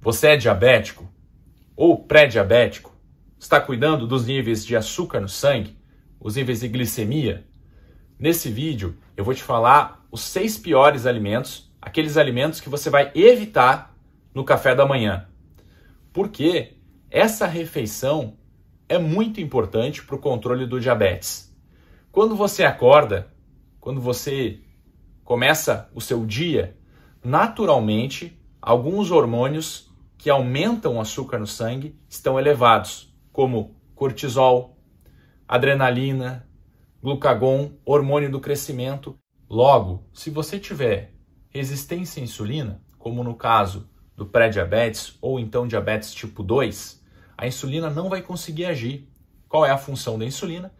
Você é diabético ou pré-diabético? Está cuidando dos níveis de açúcar no sangue? Os níveis de glicemia? Nesse vídeo eu vou te falar os seis piores alimentos, aqueles alimentos que você vai evitar no café da manhã. Porque essa refeição é muito importante para o controle do diabetes. Quando você acorda, quando você começa o seu dia, naturalmente alguns hormônios que aumentam o açúcar no sangue estão elevados, como cortisol, adrenalina, glucagon, hormônio do crescimento. Logo, se você tiver resistência à insulina, como no caso do pré-diabetes ou então diabetes tipo 2, a insulina não vai conseguir agir. Qual é a função da insulina?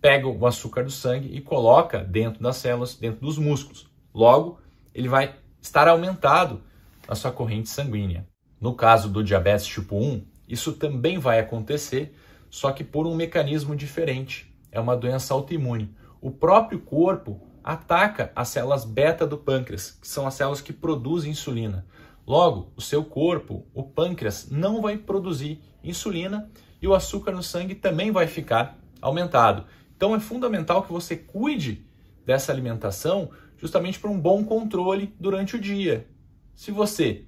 Pega o açúcar do sangue e coloca dentro das células, dentro dos músculos. Logo, ele vai estar aumentado na sua corrente sanguínea. No caso do diabetes tipo 1, isso também vai acontecer, só que por um mecanismo diferente. É uma doença autoimune. O próprio corpo ataca as células beta do pâncreas, que são as células que produzem insulina. Logo, o seu corpo, o pâncreas, não vai produzir insulina e o açúcar no sangue também vai ficar aumentado. Então é fundamental que você cuide dessa alimentação justamente para um bom controle durante o dia. Se você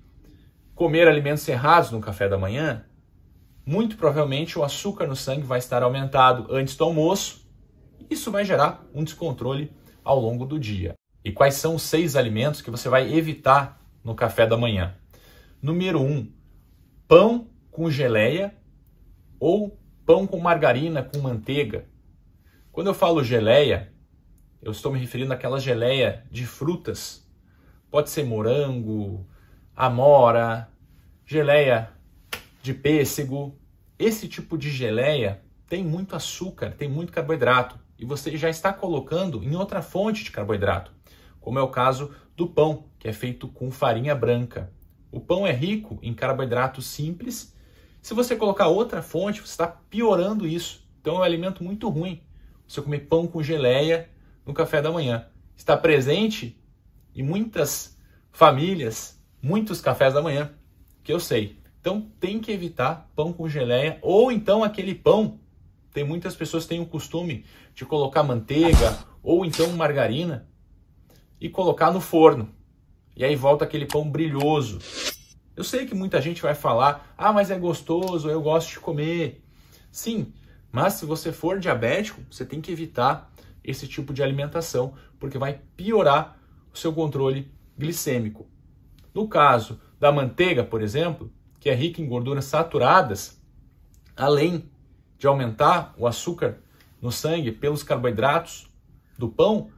comer alimentos errados no café da manhã, muito provavelmente o açúcar no sangue vai estar aumentado antes do almoço. Isso vai gerar um descontrole ao longo do dia. E quais são os seis alimentos que você vai evitar no café da manhã? Número um, pão com geleia ou pão com margarina, com manteiga. Quando eu falo geleia, eu estou me referindo àquela geleia de frutas. Pode ser morango, amora, geleia de pêssego. Esse tipo de geleia tem muito açúcar, tem muito carboidrato e você já está colocando em outra fonte de carboidrato, como é o caso do pão, que é feito com farinha branca. O pão é rico em carboidratos simples. Se você colocar outra fonte, você está piorando isso. Então é um alimento muito ruim. Você comer pão com geleia no café da manhã. Está presente em muitas famílias muitos cafés da manhã, que eu sei. Então tem que evitar pão com geleia ou então aquele pão. Tem muitas pessoas que têm o costume de colocar manteiga ou então margarina e colocar no forno. E aí volta aquele pão brilhoso. Eu sei que muita gente vai falar: "Ah, mas é gostoso, eu gosto de comer". Sim, mas se você for diabético, você tem que evitar esse tipo de alimentação, porque vai piorar o seu controle glicêmico. No caso da manteiga, por exemplo, que é rica em gorduras saturadas, além de aumentar o açúcar no sangue pelos carboidratos do pão,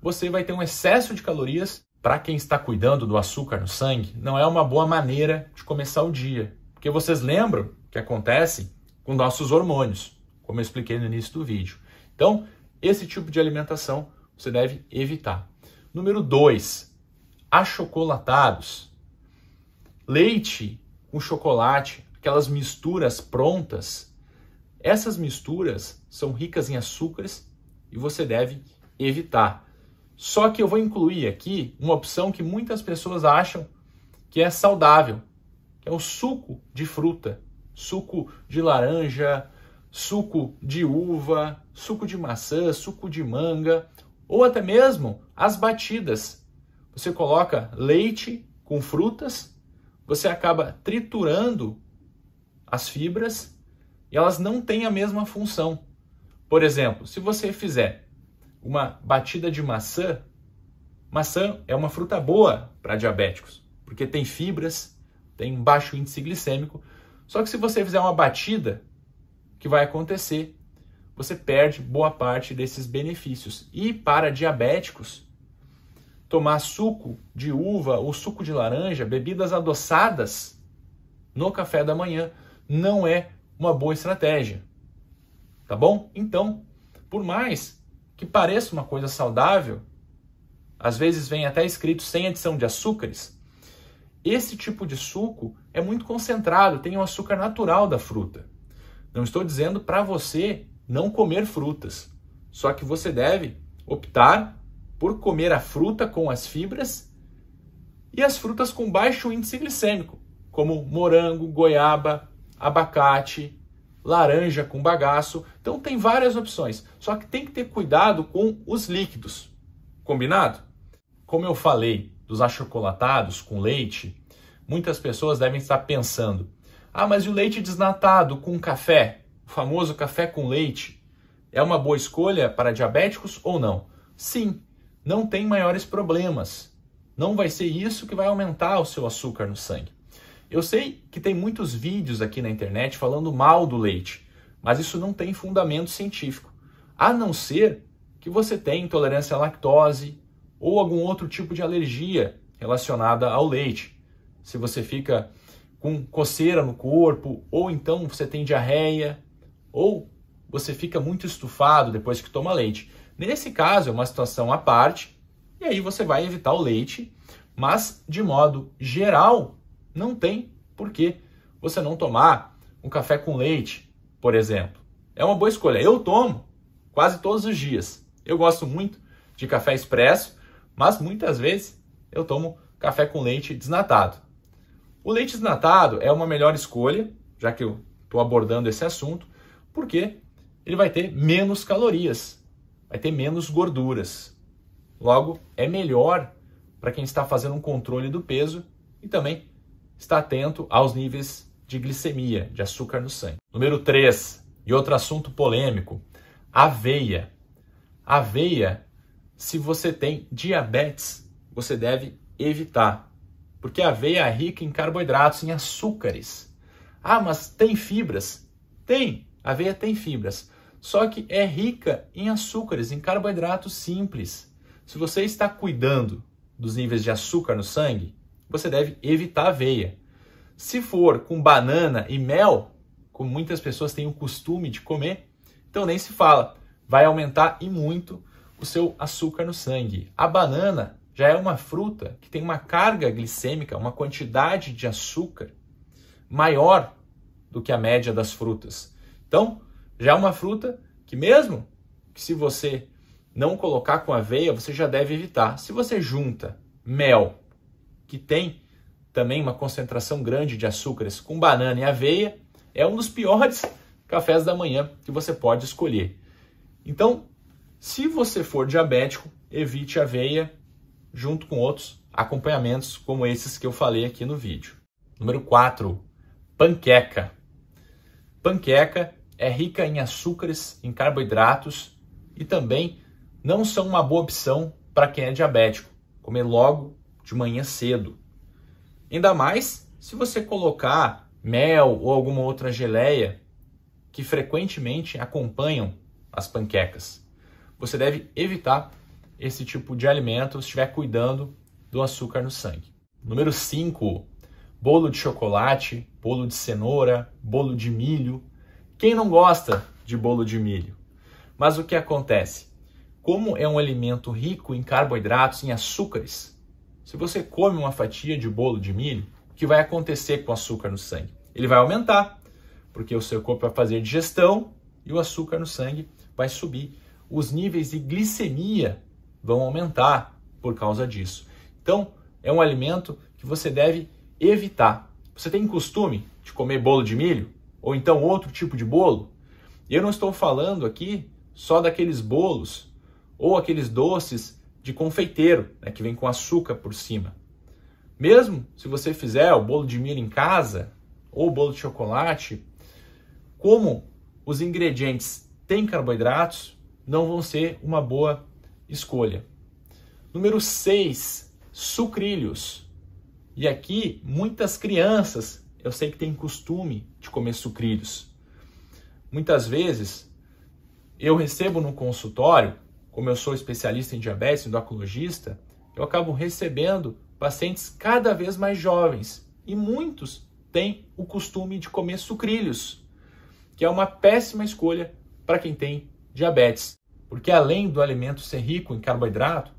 você vai ter um excesso de calorias. Para quem está cuidando do açúcar no sangue, não é uma boa maneira de começar o dia. Porque vocês lembram que acontece com nossos hormônios, como eu expliquei no início do vídeo. Então, esse tipo de alimentação você deve evitar. Número 2, achocolatados, leite com chocolate, aquelas misturas prontas. Essas misturas são ricas em açúcares e você deve evitar. Só que eu vou incluir aqui uma opção que muitas pessoas acham que é saudável, que é o suco de fruta, suco de laranja, suco de uva, suco de maçã, suco de manga, ou até mesmo as batidas você coloca leite com frutas, você acaba triturando as fibras e elas não têm a mesma função. Por exemplo, se você fizer uma batida de maçã, maçã é uma fruta boa para diabéticos, porque tem fibras, tem baixo índice glicêmico. Só que se você fizer uma batida, o que vai acontecer? Você perde boa parte desses benefícios. E para diabéticos, tomar suco de uva ou suco de laranja, bebidas adoçadas no café da manhã não é uma boa estratégia. Tá bom? Então, por mais que pareça uma coisa saudável, às vezes vem até escrito sem adição de açúcares, esse tipo de suco é muito concentrado, tem o um açúcar natural da fruta. Não estou dizendo para você não comer frutas, só que você deve optar por comer a fruta com as fibras e as frutas com baixo índice glicêmico, como morango, goiaba, abacate, laranja com bagaço. Então tem várias opções, só que tem que ter cuidado com os líquidos. Combinado? Como eu falei dos achocolatados com leite, muitas pessoas devem estar pensando: "Ah, mas o leite desnatado com café, o famoso café com leite, é uma boa escolha para diabéticos ou não?" Sim, não tem maiores problemas. Não vai ser isso que vai aumentar o seu açúcar no sangue. Eu sei que tem muitos vídeos aqui na internet falando mal do leite, mas isso não tem fundamento científico, a não ser que você tenha intolerância à lactose ou algum outro tipo de alergia relacionada ao leite. Se você fica com coceira no corpo, ou então você tem diarreia, ou você fica muito estufado depois que toma leite. Nesse caso, é uma situação à parte, e aí você vai evitar o leite, mas de modo geral, não tem por que você não tomar um café com leite, por exemplo. É uma boa escolha. Eu tomo quase todos os dias. Eu gosto muito de café expresso, mas muitas vezes eu tomo café com leite desnatado. O leite desnatado é uma melhor escolha, já que eu estou abordando esse assunto, porque ele vai ter menos calorias vai ter menos gorduras. Logo, é melhor para quem está fazendo um controle do peso e também está atento aos níveis de glicemia, de açúcar no sangue. Número 3, e outro assunto polêmico, aveia. Aveia, se você tem diabetes, você deve evitar, porque a aveia é rica em carboidratos, em açúcares. Ah, mas tem fibras? Tem, aveia tem fibras só que é rica em açúcares, em carboidratos simples. Se você está cuidando dos níveis de açúcar no sangue, você deve evitar aveia. Se for com banana e mel, como muitas pessoas têm o costume de comer, então nem se fala. Vai aumentar e muito o seu açúcar no sangue. A banana já é uma fruta que tem uma carga glicêmica, uma quantidade de açúcar maior do que a média das frutas. Então, já é uma fruta que mesmo que se você não colocar com aveia, você já deve evitar. Se você junta mel, que tem também uma concentração grande de açúcares, com banana e aveia, é um dos piores cafés da manhã que você pode escolher. Então, se você for diabético, evite aveia junto com outros acompanhamentos como esses que eu falei aqui no vídeo. Número 4, panqueca. Panqueca é rica em açúcares, em carboidratos e também não são uma boa opção para quem é diabético. Comer logo de manhã cedo. Ainda mais se você colocar mel ou alguma outra geleia que frequentemente acompanham as panquecas. Você deve evitar esse tipo de alimento se estiver cuidando do açúcar no sangue. Número 5, bolo de chocolate, bolo de cenoura, bolo de milho, quem não gosta de bolo de milho? Mas o que acontece? Como é um alimento rico em carboidratos, em açúcares, se você come uma fatia de bolo de milho, o que vai acontecer com o açúcar no sangue? Ele vai aumentar, porque o seu corpo vai fazer digestão e o açúcar no sangue vai subir. Os níveis de glicemia vão aumentar por causa disso. Então, é um alimento que você deve evitar. Você tem costume de comer bolo de milho? ou então outro tipo de bolo. E eu não estou falando aqui só daqueles bolos ou aqueles doces de confeiteiro, né, que vem com açúcar por cima. Mesmo se você fizer o bolo de milho em casa ou o bolo de chocolate, como os ingredientes têm carboidratos, não vão ser uma boa escolha. Número 6, sucrilhos. E aqui muitas crianças eu sei que tem costume de comer sucrilhos. Muitas vezes eu recebo no consultório, como eu sou especialista em diabetes, endocrinologista, eu acabo recebendo pacientes cada vez mais jovens e muitos têm o costume de comer sucrilhos, que é uma péssima escolha para quem tem diabetes, porque além do alimento ser rico em carboidrato,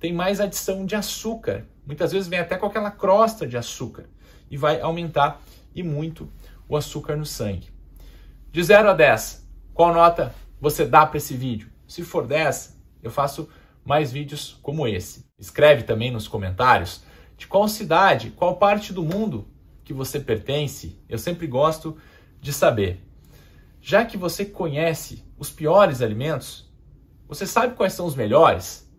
tem mais adição de açúcar. Muitas vezes vem até com aquela crosta de açúcar e vai aumentar e muito o açúcar no sangue. De 0 a 10, qual nota você dá para esse vídeo? Se for 10, eu faço mais vídeos como esse. Escreve também nos comentários de qual cidade, qual parte do mundo que você pertence. Eu sempre gosto de saber. Já que você conhece os piores alimentos, você sabe quais são os melhores?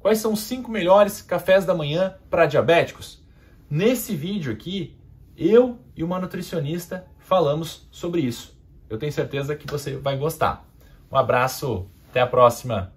Quais são os cinco melhores cafés da manhã para diabéticos? Nesse vídeo aqui, eu e uma nutricionista falamos sobre isso. Eu tenho certeza que você vai gostar. Um abraço, até a próxima!